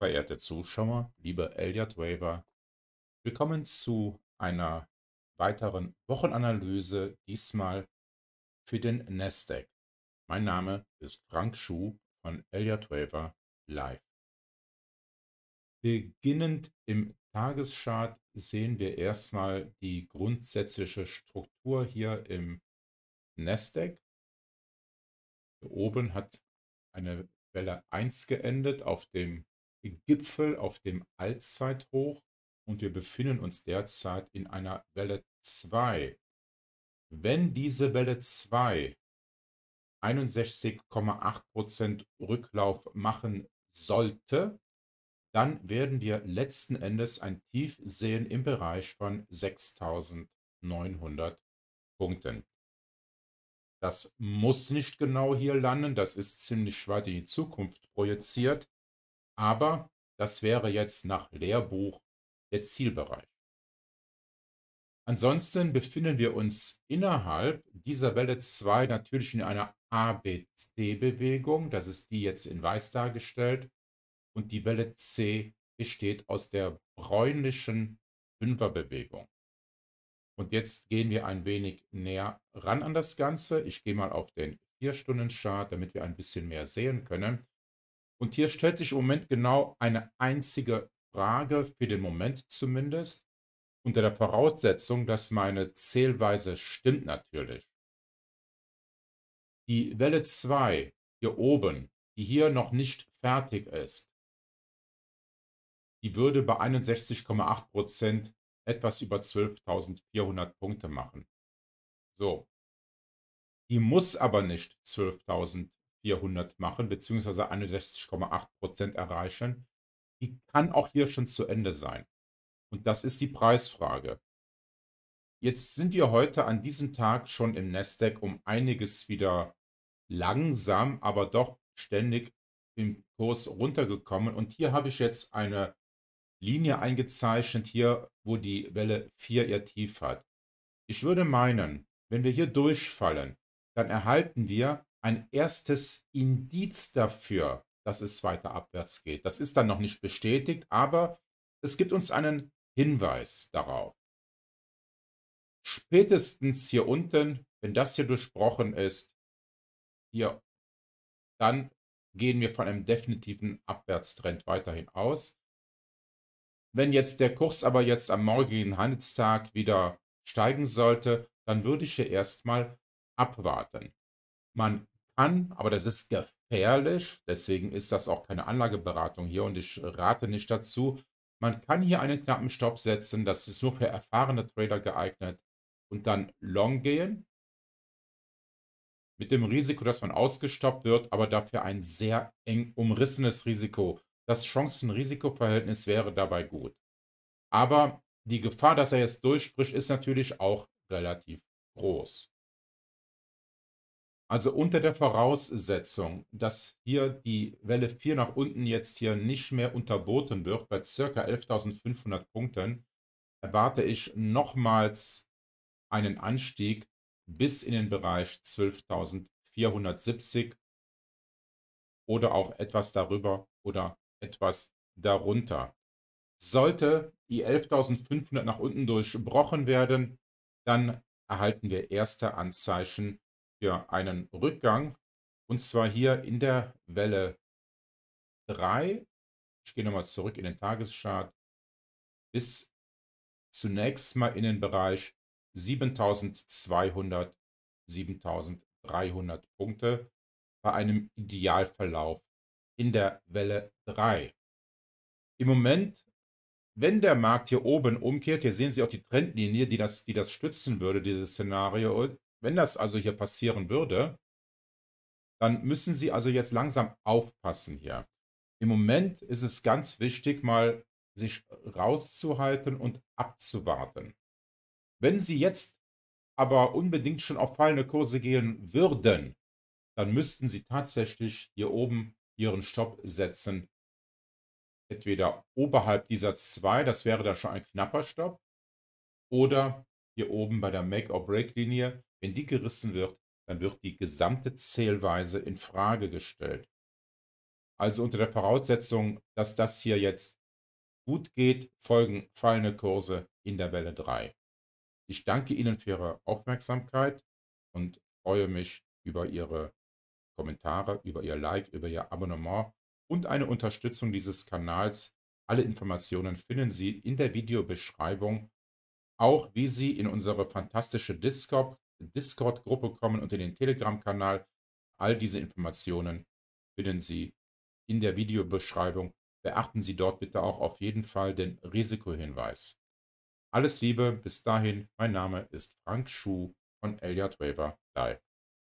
Verehrte Zuschauer, liebe Elliot Waver, willkommen zu einer weiteren Wochenanalyse, diesmal für den Nasdaq. Mein Name ist Frank Schuh von Elliot Waver Live. Beginnend im Tageschart sehen wir erstmal die grundsätzliche Struktur hier im Nasdaq. Hier oben hat eine Welle 1 geendet auf dem Gipfel auf dem Allzeithoch und wir befinden uns derzeit in einer Welle 2. Wenn diese Welle 2 61,8% Rücklauf machen sollte, dann werden wir letzten Endes ein Tief sehen im Bereich von 6900 Punkten. Das muss nicht genau hier landen, das ist ziemlich weit in die Zukunft projiziert, aber das wäre jetzt nach Lehrbuch der Zielbereich. Ansonsten befinden wir uns innerhalb dieser Welle 2 natürlich in einer ABC-Bewegung. Das ist die jetzt in weiß dargestellt. Und die Welle C besteht aus der bräunlichen Fünferbewegung. Und jetzt gehen wir ein wenig näher ran an das Ganze. Ich gehe mal auf den 4-Stunden-Chart, damit wir ein bisschen mehr sehen können. Und hier stellt sich im Moment genau eine einzige Frage, für den Moment zumindest, unter der Voraussetzung, dass meine Zählweise stimmt natürlich. Die Welle 2 hier oben, die hier noch nicht fertig ist, die würde bei 61,8% etwas über 12.400 Punkte machen. So. Die muss aber nicht 12.400 400 machen, beziehungsweise 61,8% erreichen, die kann auch hier schon zu Ende sein. Und das ist die Preisfrage. Jetzt sind wir heute an diesem Tag schon im Nasdaq um einiges wieder langsam, aber doch ständig im Kurs runtergekommen. Und hier habe ich jetzt eine Linie eingezeichnet, hier, wo die Welle 4 ihr Tief hat. Ich würde meinen, wenn wir hier durchfallen, dann erhalten wir ein erstes Indiz dafür, dass es weiter abwärts geht. Das ist dann noch nicht bestätigt, aber es gibt uns einen Hinweis darauf. Spätestens hier unten, wenn das hier durchbrochen ist, hier, dann gehen wir von einem definitiven Abwärtstrend weiterhin aus. Wenn jetzt der Kurs aber jetzt am morgigen Handelstag wieder steigen sollte, dann würde ich hier erstmal abwarten man kann, aber das ist gefährlich. Deswegen ist das auch keine Anlageberatung hier und ich rate nicht dazu. Man kann hier einen knappen Stopp setzen. Das ist nur für erfahrene Trader geeignet. Und dann long gehen. Mit dem Risiko, dass man ausgestoppt wird, aber dafür ein sehr eng umrissenes Risiko. Das Chancen-Risiko-Verhältnis wäre dabei gut. Aber die Gefahr, dass er jetzt durchspricht, ist natürlich auch relativ groß. Also unter der Voraussetzung, dass hier die Welle 4 nach unten jetzt hier nicht mehr unterboten wird, bei ca. 11.500 Punkten, erwarte ich nochmals einen Anstieg bis in den Bereich 12.470 oder auch etwas darüber oder etwas darunter. Sollte die 11.500 nach unten durchbrochen werden, dann erhalten wir erste Anzeichen für einen Rückgang. Und zwar hier in der Welle 3. Ich gehe nochmal zurück in den Tageschart. Bis zunächst mal in den Bereich 7200, 7300 Punkte bei einem Idealverlauf in der Welle 3. Im Moment, wenn der Markt hier oben umkehrt, hier sehen Sie auch die Trendlinie, die das, die das stützen würde, dieses Szenario, wenn das also hier passieren würde, dann müssen Sie also jetzt langsam aufpassen hier. Im Moment ist es ganz wichtig, mal sich rauszuhalten und abzuwarten. Wenn Sie jetzt aber unbedingt schon auf fallende Kurse gehen würden, dann müssten Sie tatsächlich hier oben Ihren Stopp setzen. Entweder oberhalb dieser zwei, das wäre da schon ein knapper Stopp, oder hier oben bei der Make-or-Break-Linie, wenn die gerissen wird, dann wird die gesamte Zählweise in Frage gestellt. Also unter der Voraussetzung, dass das hier jetzt gut geht, folgen fallende Kurse in der Welle 3. Ich danke Ihnen für Ihre Aufmerksamkeit und freue mich über Ihre Kommentare, über Ihr Like, über Ihr Abonnement und eine Unterstützung dieses Kanals. Alle Informationen finden Sie in der Videobeschreibung auch, wie Sie in unsere fantastische Discord-Gruppe kommen und in den Telegram-Kanal. All diese Informationen finden Sie in der Videobeschreibung. Beachten Sie dort bitte auch auf jeden Fall den Risikohinweis. Alles Liebe, bis dahin, mein Name ist Frank Schuh von Elliott Waver Live.